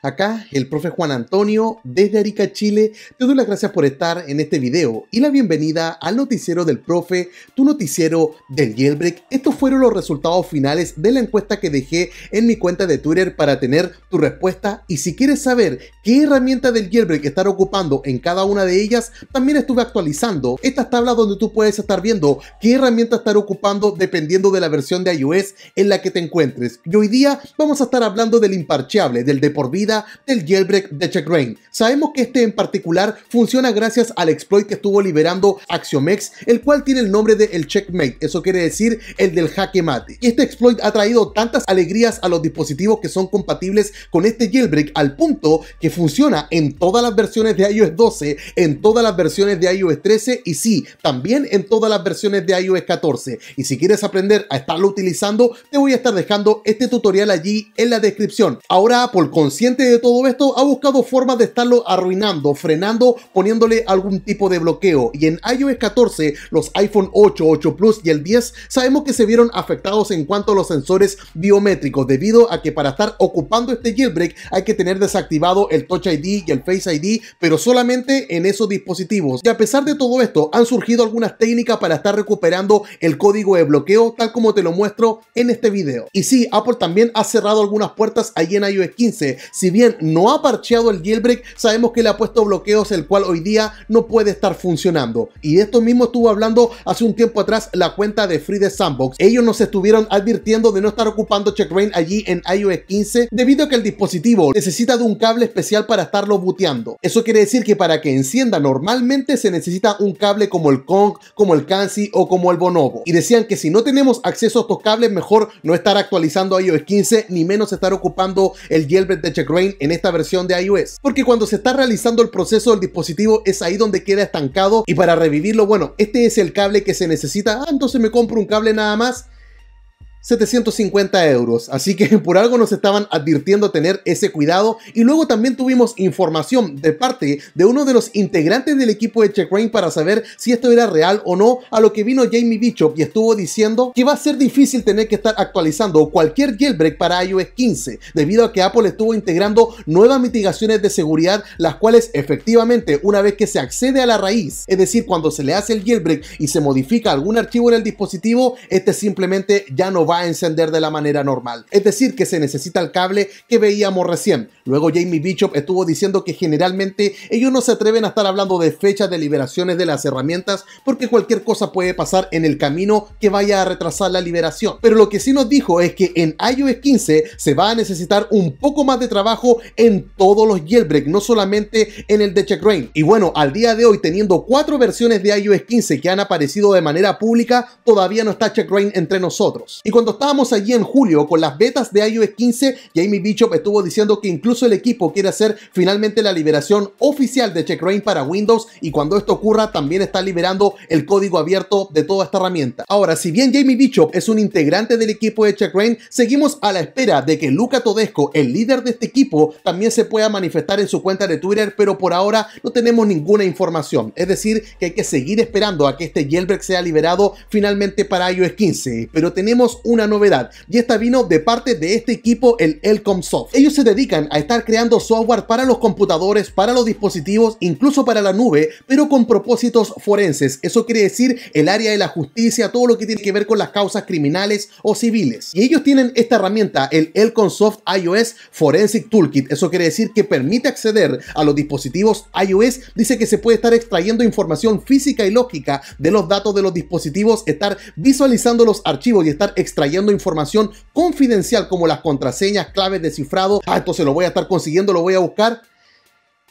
Acá el profe Juan Antonio desde Arica, Chile. Te doy las gracias por estar en este video y la bienvenida al noticiero del profe, tu noticiero del Jailbreak. Estos fueron los resultados finales de la encuesta que dejé en mi cuenta de Twitter para tener tu respuesta y si quieres saber qué herramienta del Jailbreak estar ocupando en cada una de ellas, también estuve actualizando estas tablas donde tú puedes estar viendo qué herramienta estar ocupando dependiendo de la versión de iOS en la que te encuentres. Y hoy día vamos a estar hablando del imparcheable, del de por vida del jailbreak de CheckRain. Sabemos que este en particular funciona gracias al exploit que estuvo liberando Axiomex, el cual tiene el nombre de el checkmate, eso quiere decir el del jaque mate. Y este exploit ha traído tantas alegrías a los dispositivos que son compatibles con este jailbreak al punto que funciona en todas las versiones de iOS 12, en todas las versiones de iOS 13 y sí, también en todas las versiones de iOS 14. Y si quieres aprender a estarlo utilizando, te voy a estar dejando este tutorial allí en la descripción. Ahora Apple consciente de todo esto ha buscado formas de estarlo arruinando, frenando, poniéndole algún tipo de bloqueo. Y en iOS 14, los iPhone 8, 8 Plus y el 10 sabemos que se vieron afectados en cuanto a los sensores biométricos, debido a que para estar ocupando este jailbreak hay que tener desactivado el Touch ID y el Face ID, pero solamente en esos dispositivos. Y a pesar de todo esto, han surgido algunas técnicas para estar recuperando el código de bloqueo, tal como te lo muestro en este video. Y sí, Apple también ha cerrado algunas puertas ahí en iOS 15. Si si bien no ha parcheado el jailbreak, sabemos que le ha puesto bloqueos el cual hoy día no puede estar funcionando. Y de esto mismo estuvo hablando hace un tiempo atrás la cuenta de Free the Sandbox. Ellos nos estuvieron advirtiendo de no estar ocupando Checkrain allí en iOS 15 debido a que el dispositivo necesita de un cable especial para estarlo booteando. Eso quiere decir que para que encienda normalmente se necesita un cable como el Kong, como el Kansi o como el Bonobo. Y decían que si no tenemos acceso a estos cables mejor no estar actualizando iOS 15 ni menos estar ocupando el jailbreak de Checkrain en esta versión de iOS, porque cuando se está realizando el proceso del dispositivo es ahí donde queda estancado y para revivirlo, bueno, este es el cable que se necesita, antes ah, entonces me compro un cable nada más 750 euros. Así que por algo nos estaban advirtiendo tener ese cuidado. Y luego también tuvimos información de parte de uno de los integrantes del equipo de Check para saber si esto era real o no. A lo que vino Jamie Bishop y estuvo diciendo que va a ser difícil tener que estar actualizando cualquier jailbreak para iOS 15, debido a que Apple estuvo integrando nuevas mitigaciones de seguridad, las cuales efectivamente una vez que se accede a la raíz, es decir, cuando se le hace el jailbreak y se modifica algún archivo en el dispositivo, este simplemente ya no va encender de la manera normal. Es decir, que se necesita el cable que veíamos recién. Luego Jamie Bishop estuvo diciendo que generalmente ellos no se atreven a estar hablando de fechas de liberaciones de las herramientas porque cualquier cosa puede pasar en el camino que vaya a retrasar la liberación. Pero lo que sí nos dijo es que en iOS 15 se va a necesitar un poco más de trabajo en todos los jailbreak, no solamente en el de CheckRain. Y bueno, al día de hoy teniendo cuatro versiones de iOS 15 que han aparecido de manera pública, todavía no está CheckRain entre nosotros cuando estábamos allí en julio con las betas de iOS 15, Jamie Bishop estuvo diciendo que incluso el equipo quiere hacer finalmente la liberación oficial de CheckRain para Windows y cuando esto ocurra también está liberando el código abierto de toda esta herramienta. Ahora, si bien Jamie Bishop es un integrante del equipo de CheckRain, seguimos a la espera de que Luca Todesco, el líder de este equipo, también se pueda manifestar en su cuenta de Twitter, pero por ahora no tenemos ninguna información. Es decir, que hay que seguir esperando a que este jailbreak sea liberado finalmente para iOS 15. Pero tenemos una novedad y esta vino de parte de este equipo, el Elcomsoft. Ellos se dedican a estar creando software para los computadores, para los dispositivos, incluso para la nube, pero con propósitos forenses. Eso quiere decir el área de la justicia, todo lo que tiene que ver con las causas criminales o civiles. Y ellos tienen esta herramienta, el Elcomsoft iOS Forensic Toolkit. Eso quiere decir que permite acceder a los dispositivos iOS. Dice que se puede estar extrayendo información física y lógica de los datos de los dispositivos, estar visualizando los archivos y estar extrayendo trayendo información confidencial como las contraseñas, claves de cifrado. Ah, entonces lo voy a estar consiguiendo, lo voy a buscar.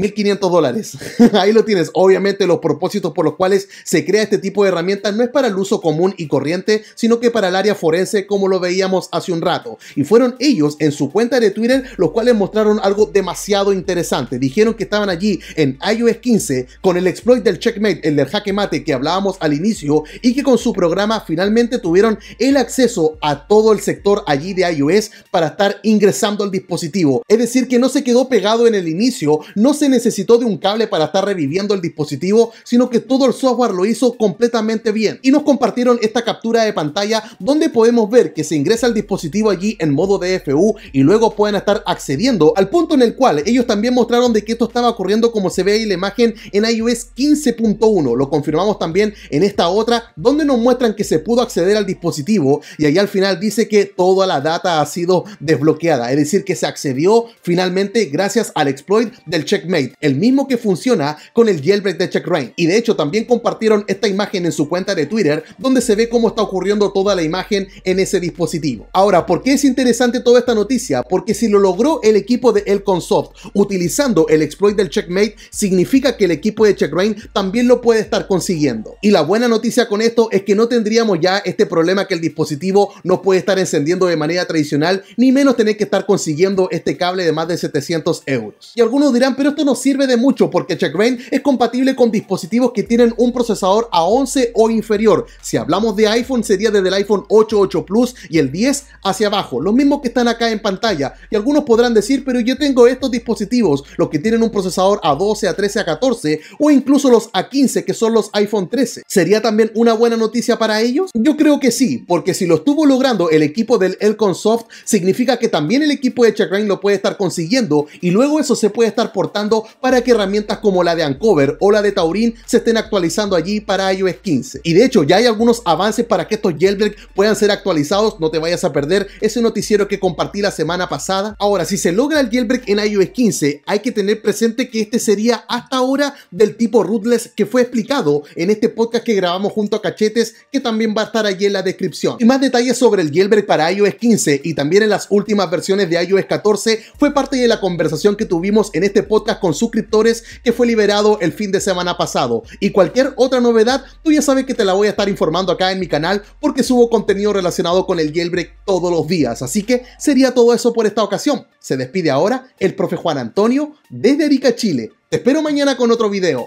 1500 dólares. Ahí lo tienes. Obviamente los propósitos por los cuales se crea este tipo de herramientas no es para el uso común y corriente, sino que para el área forense como lo veíamos hace un rato. Y fueron ellos en su cuenta de Twitter los cuales mostraron algo demasiado interesante. Dijeron que estaban allí en iOS 15 con el exploit del checkmate, el del jaque mate que hablábamos al inicio y que con su programa finalmente tuvieron el acceso a todo el sector allí de iOS para estar ingresando al dispositivo. Es decir, que no se quedó pegado en el inicio, no se necesitó de un cable para estar reviviendo el dispositivo, sino que todo el software lo hizo completamente bien. Y nos compartieron esta captura de pantalla donde podemos ver que se ingresa al dispositivo allí en modo DFU y luego pueden estar accediendo al punto en el cual ellos también mostraron de que esto estaba ocurriendo como se ve ahí la imagen en iOS 15.1. Lo confirmamos también en esta otra donde nos muestran que se pudo acceder al dispositivo y ahí al final dice que toda la data ha sido desbloqueada, es decir que se accedió finalmente gracias al exploit del check el mismo que funciona con el jailbreak de CheckRain. Y de hecho también compartieron esta imagen en su cuenta de Twitter donde se ve cómo está ocurriendo toda la imagen en ese dispositivo. Ahora, ¿por qué es interesante toda esta noticia? Porque si lo logró el equipo de Elconsoft utilizando el exploit del Checkmate, significa que el equipo de CheckRain también lo puede estar consiguiendo. Y la buena noticia con esto es que no tendríamos ya este problema que el dispositivo no puede estar encendiendo de manera tradicional, ni menos tener que estar consiguiendo este cable de más de 700 euros. Y algunos dirán, pero esto nos sirve de mucho porque Checkbrain es compatible con dispositivos que tienen un procesador A11 o inferior. Si hablamos de iPhone sería desde el iPhone 8, 8 Plus y el 10 hacia abajo, los mismos que están acá en pantalla. Y algunos podrán decir, pero yo tengo estos dispositivos, los que tienen un procesador A12, A13, A14 o incluso los A15 que son los iPhone 13. ¿Sería también una buena noticia para ellos? Yo creo que sí, porque si lo estuvo logrando el equipo del Elconsoft, Soft, significa que también el equipo de Checkbrain lo puede estar consiguiendo y luego eso se puede estar portando para que herramientas como la de Ancover o la de Taurin se estén actualizando allí para iOS 15. Y de hecho, ya hay algunos avances para que estos jailbreak puedan ser actualizados, no te vayas a perder ese noticiero que compartí la semana pasada. Ahora, si se logra el jailbreak en iOS 15, hay que tener presente que este sería hasta ahora del tipo rootless que fue explicado en este podcast que grabamos junto a Cachetes, que también va a estar allí en la descripción. Y más detalles sobre el jailbreak para iOS 15 y también en las últimas versiones de iOS 14 fue parte de la conversación que tuvimos en este podcast con suscriptores que fue liberado el fin de semana pasado. Y cualquier otra novedad, tú ya sabes que te la voy a estar informando acá en mi canal porque subo contenido relacionado con el jailbreak todos los días. Así que sería todo eso por esta ocasión. Se despide ahora el profe Juan Antonio desde Arica, Chile. Te espero mañana con otro video.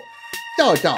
Chao, chao.